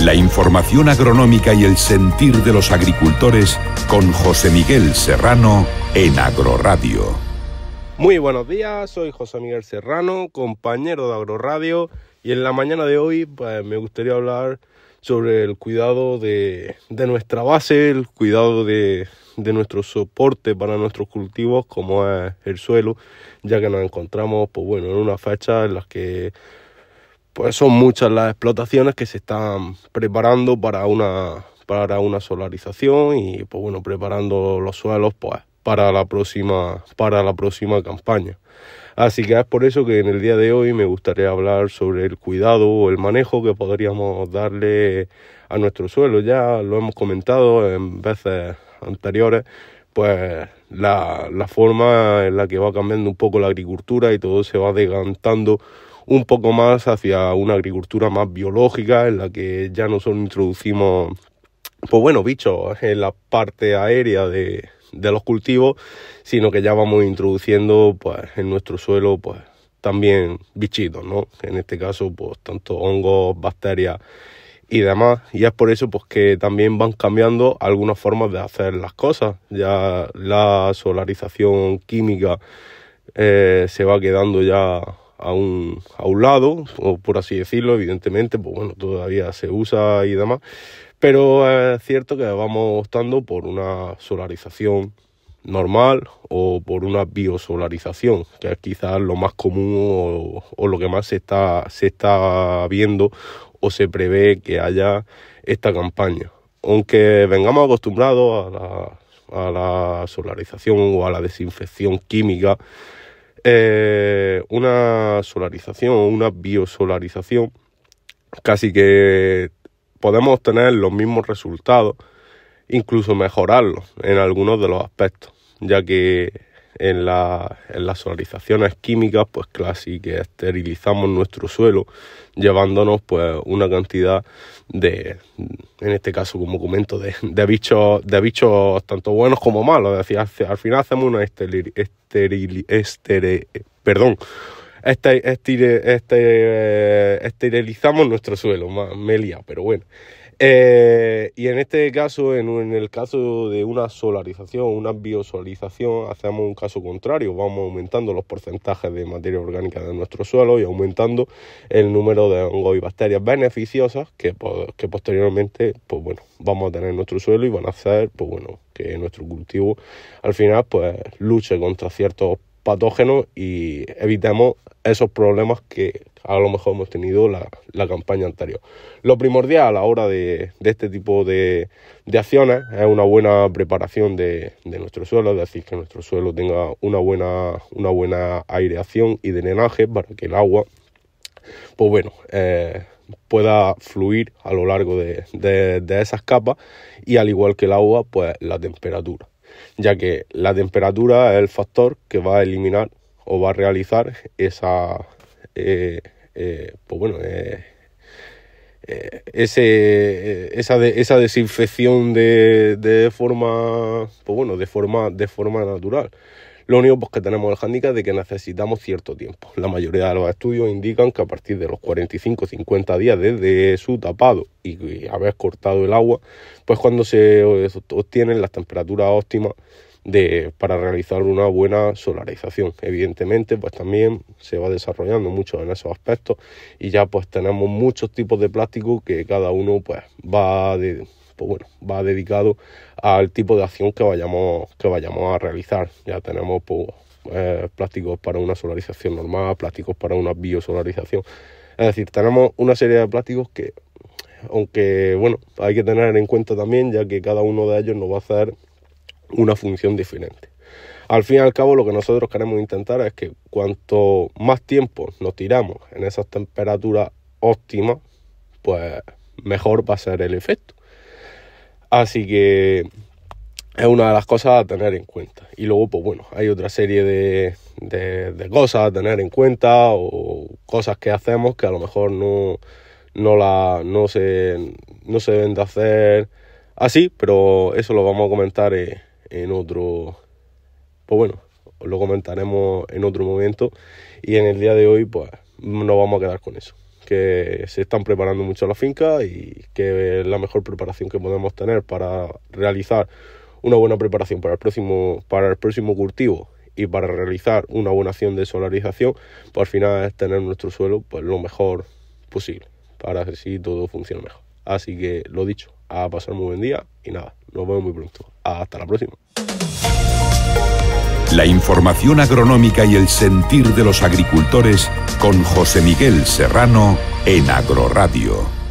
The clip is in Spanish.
La información agronómica y el sentir de los agricultores con José Miguel Serrano en Agroradio. Muy buenos días, soy José Miguel Serrano, compañero de Agroradio y en la mañana de hoy pues, me gustaría hablar sobre el cuidado de, nuestra base, el cuidado de, nuestro soporte para nuestros cultivos como es el suelo, ya que nos encontramos pues, bueno, en una fecha en la que pues son muchas las explotaciones que se están preparando para una, para una solarización y pues bueno, preparando los suelos pues para la próxima, para la próxima campaña. Así que es por eso que en el día de hoy me gustaría hablar sobre el cuidado o el manejo que podríamos darle a nuestro suelo. Ya lo hemos comentado en veces anteriores, pues la, la forma en la que va cambiando un poco la agricultura y todo se va desgantando un poco más hacia una agricultura más biológica en la que ya no solo introducimos, pues bueno, bichos en la parte aérea de, de los cultivos, sino que ya vamos introduciendo pues, en nuestro suelo pues, también bichitos, ¿no? En este caso, pues tanto hongos, bacterias y demás. Y es por eso pues, que también van cambiando algunas formas de hacer las cosas. Ya la solarización química eh, se va quedando ya a un, a un lado, o por así decirlo, evidentemente, pues bueno, todavía se usa y demás, pero es cierto que vamos optando por una solarización normal o por una biosolarización, que es quizás lo más común o, lo que más se está, se está viendo o se prevé que haya esta campaña. Aunque vengamos acostumbrados a la, a la solarización o a la desinfección química, eh, una solarización o una biosolarización, casi que podemos obtener los mismos resultados, incluso mejorarlos en algunos de los aspectos, ya que en, la, en las solarizaciones químicas, pues casi que esterilizamos nuestro suelo, llevándonos pues una cantidad de, en este caso como comento, de, de bichos, de bichos tanto buenos como malos. Es al, final hacemos una esteril, perdón, este, este, esterilizamos nuestro suelo, me he pero bueno. Eh, y en este caso, en, el caso de una solarización, una biosolarización, hacemos un caso contrario, vamos aumentando los porcentajes de materia orgánica de nuestro suelo y aumentando el número de hongos y bacterias beneficiosas que, que posteriormente pues bueno, vamos a tener en nuestro suelo y van a hacer pues bueno, que nuestro cultivo al final pues luche contra ciertos patógenos y evitemos esos problemas que a lo mejor hemos tenido la, la campaña anterior. Lo primordial a la hora de, este tipo de, acciones es una buena preparación de, nuestro suelo, es decir, que nuestro suelo tenga una buena, una buena aireación y drenaje para que el agua, pues bueno, eh, pueda fluir a lo largo de, de, esas capas y al igual que el agua, pues la temperatura ya que la temperatura es el factor que va a eliminar o va a realizar esa, eh, eh pues bueno, eh, eh, ese, esa, esa desinfección de, de, forma, pues bueno, de forma, de forma natural. Lo único pues, que tenemos el hándicap de que necesitamos cierto tiempo. La mayoría de los estudios indican que a partir de los 45-50 días desde su tapado y haber cortado el agua, pues cuando se obtienen las temperaturas óptimas de, para realizar una buena solarización. Evidentemente, pues también se va desarrollando mucho en esos aspectos y ya pues tenemos muchos tipos de plástico que cada uno pues va de, pues bueno, va dedicado al tipo de acción que vayamos, que vayamos a realizar. Ya tenemos pues, eh, plásticos para una solarización normal, plásticos para una biosolarización. Es decir, tenemos una serie de plásticos que, aunque bueno, hay que tener en cuenta también, ya que cada uno de ellos nos va a hacer una función diferente. Al fin y al cabo, lo que nosotros queremos intentar es que cuanto más tiempo nos tiramos en esas temperaturas óptimas, pues mejor va a ser el efecto. Así que es una de las cosas a tener en cuenta. Y luego, pues bueno, hay otra serie de, cosas a tener en cuenta o cosas que hacemos que a lo mejor no, no, la, no, se, no se deben de hacer así, pero eso lo vamos a comentar en, en otro... Pues bueno, lo comentaremos en otro momento y en el día de hoy pues nos vamos a quedar con eso que se están preparando mucho la finca y que la mejor preparación que podemos tener para realizar una buena preparación para el próximo, para el próximo cultivo y para realizar una buena acción de solarización, pues al final es tener nuestro suelo pues lo mejor posible para que sí todo funcione mejor. Así que lo dicho, a pasar muy buen día y nada, nos vemos muy pronto. Hasta la próxima. La información agronómica y el sentir de los agricultores con José Miguel Serrano en Agroradio.